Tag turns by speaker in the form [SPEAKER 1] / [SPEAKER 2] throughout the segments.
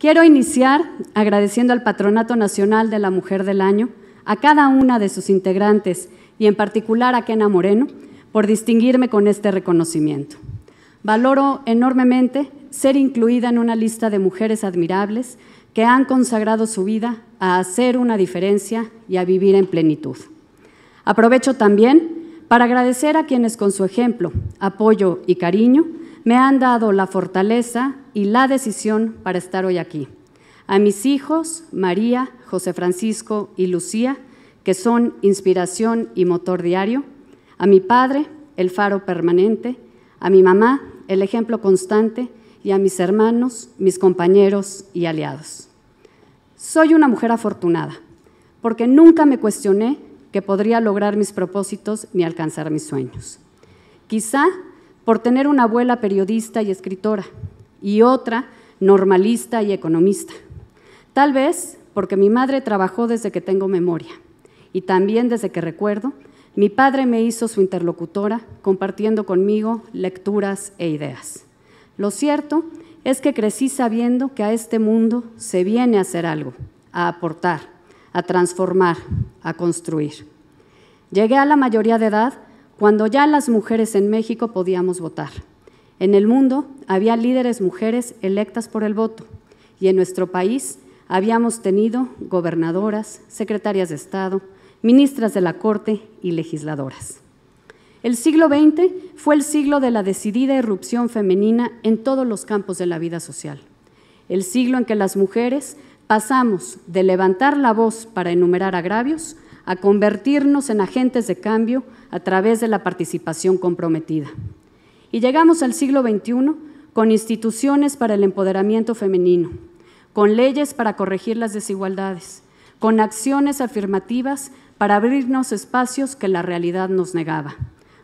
[SPEAKER 1] Quiero iniciar agradeciendo al Patronato Nacional de la Mujer del Año, a cada una de sus integrantes y en particular a Kena Moreno por distinguirme con este reconocimiento. Valoro enormemente ser incluida en una lista de mujeres admirables que han consagrado su vida a hacer una diferencia y a vivir en plenitud. Aprovecho también para agradecer a quienes con su ejemplo, apoyo y cariño me han dado la fortaleza, y la decisión para estar hoy aquí. A mis hijos, María, José Francisco y Lucía, que son inspiración y motor diario. A mi padre, el faro permanente. A mi mamá, el ejemplo constante. Y a mis hermanos, mis compañeros y aliados. Soy una mujer afortunada, porque nunca me cuestioné que podría lograr mis propósitos ni alcanzar mis sueños. Quizá por tener una abuela periodista y escritora, y otra normalista y economista. Tal vez porque mi madre trabajó desde que tengo memoria y también desde que recuerdo, mi padre me hizo su interlocutora compartiendo conmigo lecturas e ideas. Lo cierto es que crecí sabiendo que a este mundo se viene a hacer algo, a aportar, a transformar, a construir. Llegué a la mayoría de edad cuando ya las mujeres en México podíamos votar. En el mundo había líderes mujeres electas por el voto y en nuestro país habíamos tenido gobernadoras, secretarias de Estado, ministras de la Corte y legisladoras. El siglo XX fue el siglo de la decidida irrupción femenina en todos los campos de la vida social, el siglo en que las mujeres pasamos de levantar la voz para enumerar agravios a convertirnos en agentes de cambio a través de la participación comprometida. Y llegamos al siglo XXI con instituciones para el empoderamiento femenino, con leyes para corregir las desigualdades, con acciones afirmativas para abrirnos espacios que la realidad nos negaba,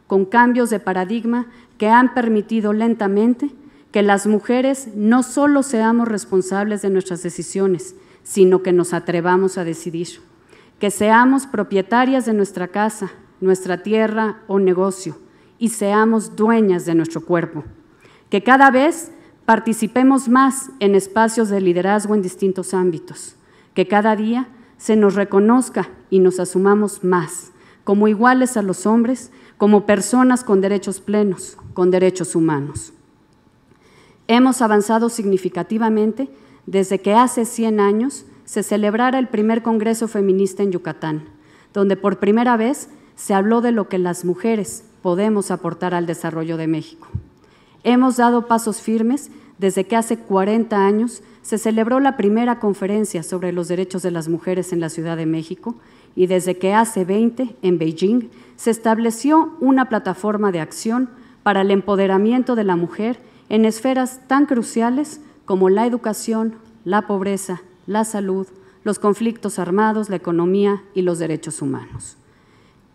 [SPEAKER 1] con cambios de paradigma que han permitido lentamente que las mujeres no solo seamos responsables de nuestras decisiones, sino que nos atrevamos a decidir, que seamos propietarias de nuestra casa, nuestra tierra o negocio, y seamos dueñas de nuestro cuerpo, que cada vez participemos más en espacios de liderazgo en distintos ámbitos, que cada día se nos reconozca y nos asumamos más, como iguales a los hombres, como personas con derechos plenos, con derechos humanos. Hemos avanzado significativamente desde que hace 100 años se celebrara el primer Congreso Feminista en Yucatán, donde por primera vez se habló de lo que las mujeres podemos aportar al desarrollo de México. Hemos dado pasos firmes desde que hace 40 años se celebró la primera conferencia sobre los derechos de las mujeres en la Ciudad de México y desde que hace 20, en Beijing, se estableció una plataforma de acción para el empoderamiento de la mujer en esferas tan cruciales como la educación, la pobreza, la salud, los conflictos armados, la economía y los derechos humanos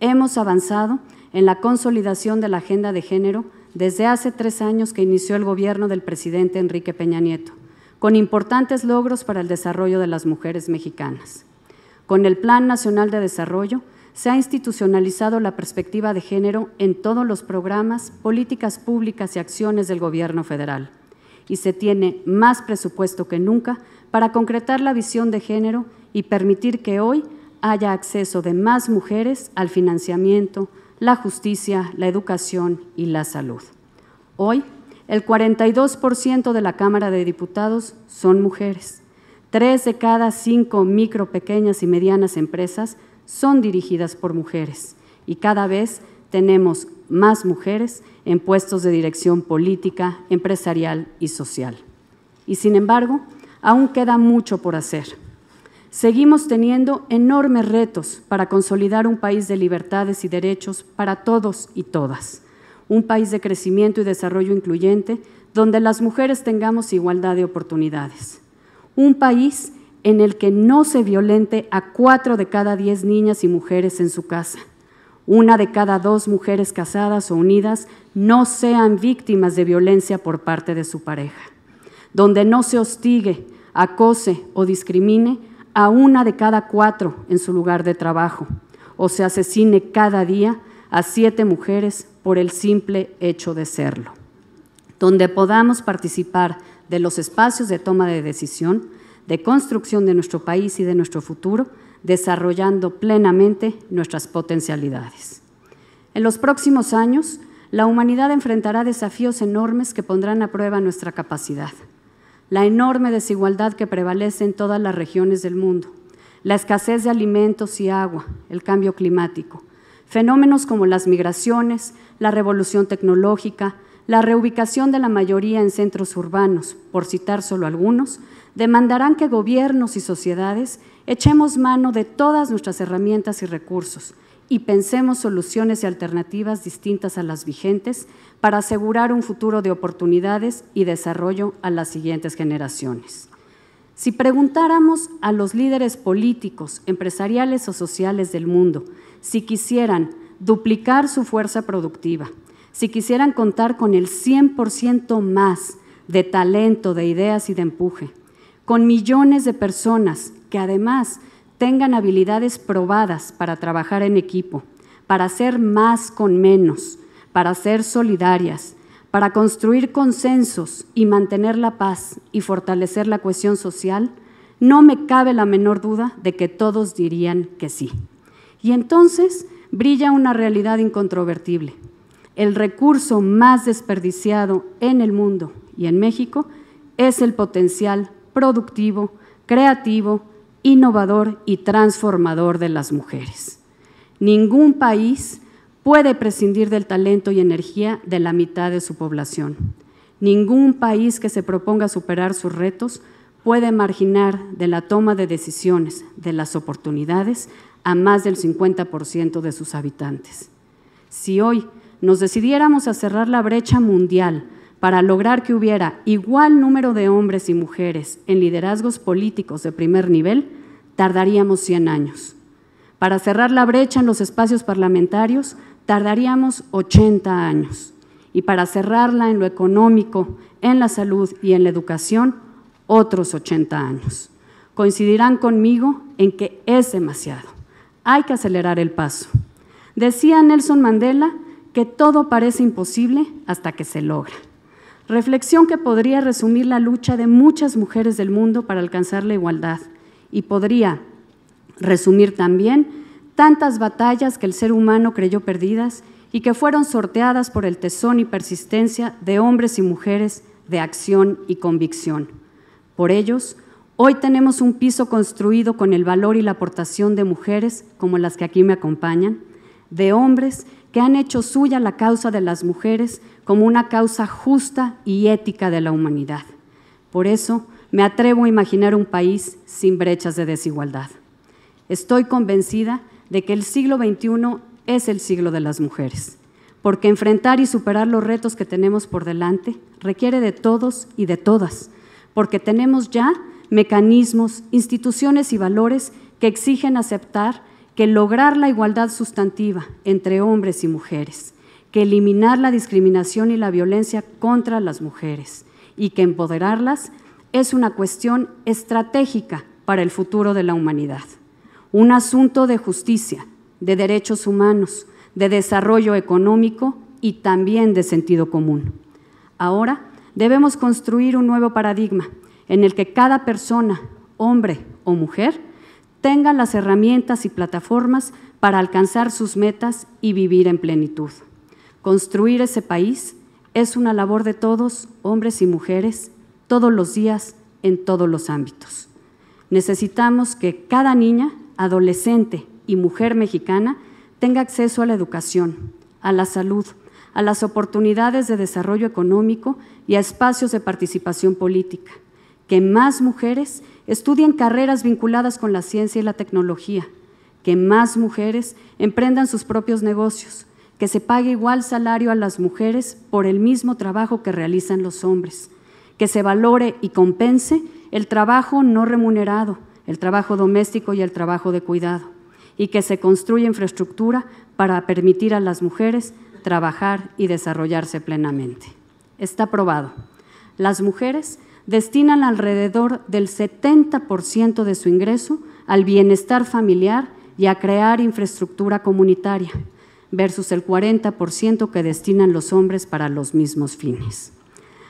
[SPEAKER 1] hemos avanzado en la consolidación de la agenda de género desde hace tres años que inició el gobierno del presidente Enrique Peña Nieto, con importantes logros para el desarrollo de las mujeres mexicanas. Con el Plan Nacional de Desarrollo se ha institucionalizado la perspectiva de género en todos los programas, políticas públicas y acciones del gobierno federal. Y se tiene más presupuesto que nunca para concretar la visión de género y permitir que hoy haya acceso de más mujeres al financiamiento, la justicia, la educación y la salud. Hoy, el 42% de la Cámara de Diputados son mujeres. Tres de cada cinco micro, pequeñas y medianas empresas son dirigidas por mujeres y cada vez tenemos más mujeres en puestos de dirección política, empresarial y social. Y sin embargo, aún queda mucho por hacer. Seguimos teniendo enormes retos para consolidar un país de libertades y derechos para todos y todas, un país de crecimiento y desarrollo incluyente donde las mujeres tengamos igualdad de oportunidades, un país en el que no se violente a cuatro de cada diez niñas y mujeres en su casa, una de cada dos mujeres casadas o unidas no sean víctimas de violencia por parte de su pareja, donde no se hostigue, acose o discrimine a una de cada cuatro en su lugar de trabajo o se asesine cada día a siete mujeres por el simple hecho de serlo. Donde podamos participar de los espacios de toma de decisión, de construcción de nuestro país y de nuestro futuro, desarrollando plenamente nuestras potencialidades. En los próximos años, la humanidad enfrentará desafíos enormes que pondrán a prueba nuestra capacidad la enorme desigualdad que prevalece en todas las regiones del mundo, la escasez de alimentos y agua, el cambio climático, fenómenos como las migraciones, la revolución tecnológica, la reubicación de la mayoría en centros urbanos, por citar solo algunos, demandarán que gobiernos y sociedades echemos mano de todas nuestras herramientas y recursos y pensemos soluciones y alternativas distintas a las vigentes para asegurar un futuro de oportunidades y desarrollo a las siguientes generaciones. Si preguntáramos a los líderes políticos, empresariales o sociales del mundo si quisieran duplicar su fuerza productiva, si quisieran contar con el 100% más de talento, de ideas y de empuje, con millones de personas que además tengan habilidades probadas para trabajar en equipo, para hacer más con menos, para ser solidarias, para construir consensos y mantener la paz y fortalecer la cohesión social, no me cabe la menor duda de que todos dirían que sí. Y entonces brilla una realidad incontrovertible. El recurso más desperdiciado en el mundo y en México es el potencial productivo, creativo, innovador y transformador de las mujeres. Ningún país puede prescindir del talento y energía de la mitad de su población. Ningún país que se proponga superar sus retos puede marginar de la toma de decisiones, de las oportunidades, a más del 50% de sus habitantes. Si hoy nos decidiéramos a cerrar la brecha mundial para lograr que hubiera igual número de hombres y mujeres en liderazgos políticos de primer nivel, tardaríamos 100 años. Para cerrar la brecha en los espacios parlamentarios, tardaríamos 80 años. Y para cerrarla en lo económico, en la salud y en la educación, otros 80 años. Coincidirán conmigo en que es demasiado. Hay que acelerar el paso. Decía Nelson Mandela que todo parece imposible hasta que se logra reflexión que podría resumir la lucha de muchas mujeres del mundo para alcanzar la igualdad y podría resumir también tantas batallas que el ser humano creyó perdidas y que fueron sorteadas por el tesón y persistencia de hombres y mujeres de acción y convicción. Por ellos, hoy tenemos un piso construido con el valor y la aportación de mujeres como las que aquí me acompañan, de hombres que han hecho suya la causa de las mujeres como una causa justa y ética de la humanidad. Por eso me atrevo a imaginar un país sin brechas de desigualdad. Estoy convencida de que el siglo XXI es el siglo de las mujeres, porque enfrentar y superar los retos que tenemos por delante requiere de todos y de todas, porque tenemos ya mecanismos, instituciones y valores que exigen aceptar que lograr la igualdad sustantiva entre hombres y mujeres, que eliminar la discriminación y la violencia contra las mujeres y que empoderarlas es una cuestión estratégica para el futuro de la humanidad, un asunto de justicia, de derechos humanos, de desarrollo económico y también de sentido común. Ahora debemos construir un nuevo paradigma en el que cada persona, hombre o mujer, tengan las herramientas y plataformas para alcanzar sus metas y vivir en plenitud. Construir ese país es una labor de todos, hombres y mujeres, todos los días, en todos los ámbitos. Necesitamos que cada niña, adolescente y mujer mexicana tenga acceso a la educación, a la salud, a las oportunidades de desarrollo económico y a espacios de participación política, que más mujeres estudien carreras vinculadas con la ciencia y la tecnología, que más mujeres emprendan sus propios negocios, que se pague igual salario a las mujeres por el mismo trabajo que realizan los hombres, que se valore y compense el trabajo no remunerado, el trabajo doméstico y el trabajo de cuidado, y que se construya infraestructura para permitir a las mujeres trabajar y desarrollarse plenamente. Está aprobado. Las mujeres destinan alrededor del 70% de su ingreso al bienestar familiar y a crear infraestructura comunitaria, versus el 40% que destinan los hombres para los mismos fines.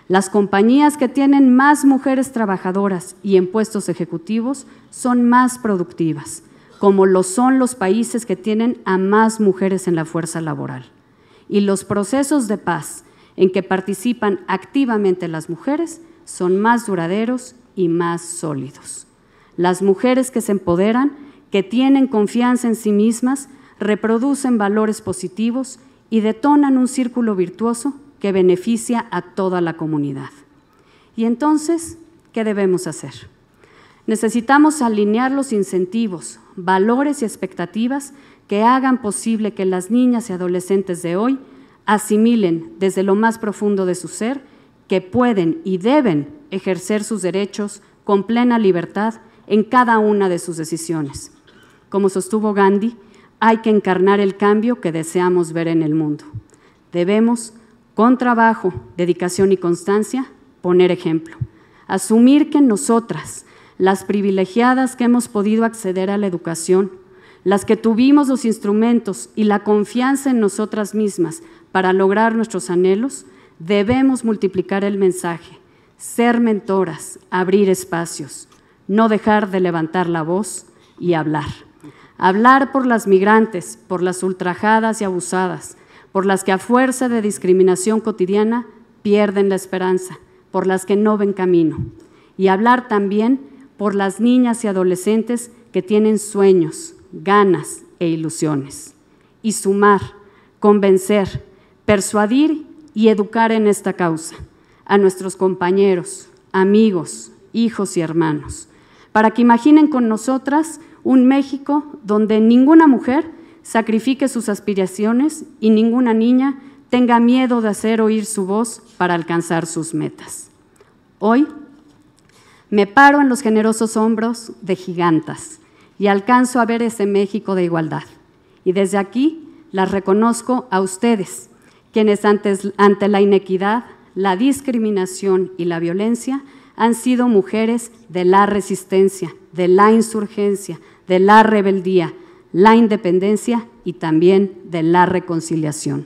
[SPEAKER 1] Las compañías que tienen más mujeres trabajadoras y en puestos ejecutivos son más productivas, como lo son los países que tienen a más mujeres en la fuerza laboral. Y los procesos de paz en que participan activamente las mujeres son más duraderos y más sólidos. Las mujeres que se empoderan, que tienen confianza en sí mismas, reproducen valores positivos y detonan un círculo virtuoso que beneficia a toda la comunidad. Y entonces, ¿qué debemos hacer? Necesitamos alinear los incentivos, valores y expectativas que hagan posible que las niñas y adolescentes de hoy asimilen desde lo más profundo de su ser que pueden y deben ejercer sus derechos con plena libertad en cada una de sus decisiones. Como sostuvo Gandhi, hay que encarnar el cambio que deseamos ver en el mundo. Debemos, con trabajo, dedicación y constancia, poner ejemplo. Asumir que nosotras, las privilegiadas que hemos podido acceder a la educación, las que tuvimos los instrumentos y la confianza en nosotras mismas para lograr nuestros anhelos, Debemos multiplicar el mensaje, ser mentoras, abrir espacios, no dejar de levantar la voz y hablar. Hablar por las migrantes, por las ultrajadas y abusadas, por las que a fuerza de discriminación cotidiana pierden la esperanza, por las que no ven camino. Y hablar también por las niñas y adolescentes que tienen sueños, ganas e ilusiones. Y sumar, convencer, persuadir y educar en esta causa a nuestros compañeros, amigos, hijos y hermanos, para que imaginen con nosotras un México donde ninguna mujer sacrifique sus aspiraciones y ninguna niña tenga miedo de hacer oír su voz para alcanzar sus metas. Hoy me paro en los generosos hombros de gigantas y alcanzo a ver ese México de igualdad. Y desde aquí las reconozco a ustedes, quienes ante la inequidad, la discriminación y la violencia han sido mujeres de la resistencia, de la insurgencia, de la rebeldía, la independencia y también de la reconciliación.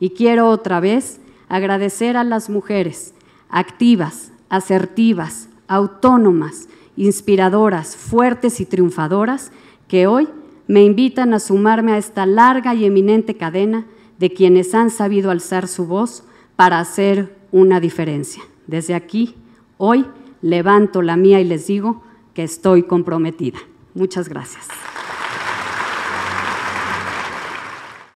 [SPEAKER 1] Y quiero otra vez agradecer a las mujeres activas, asertivas, autónomas, inspiradoras, fuertes y triunfadoras que hoy me invitan a sumarme a esta larga y eminente cadena de quienes han sabido alzar su voz para hacer una diferencia. Desde aquí, hoy, levanto la mía y les digo que estoy comprometida. Muchas gracias.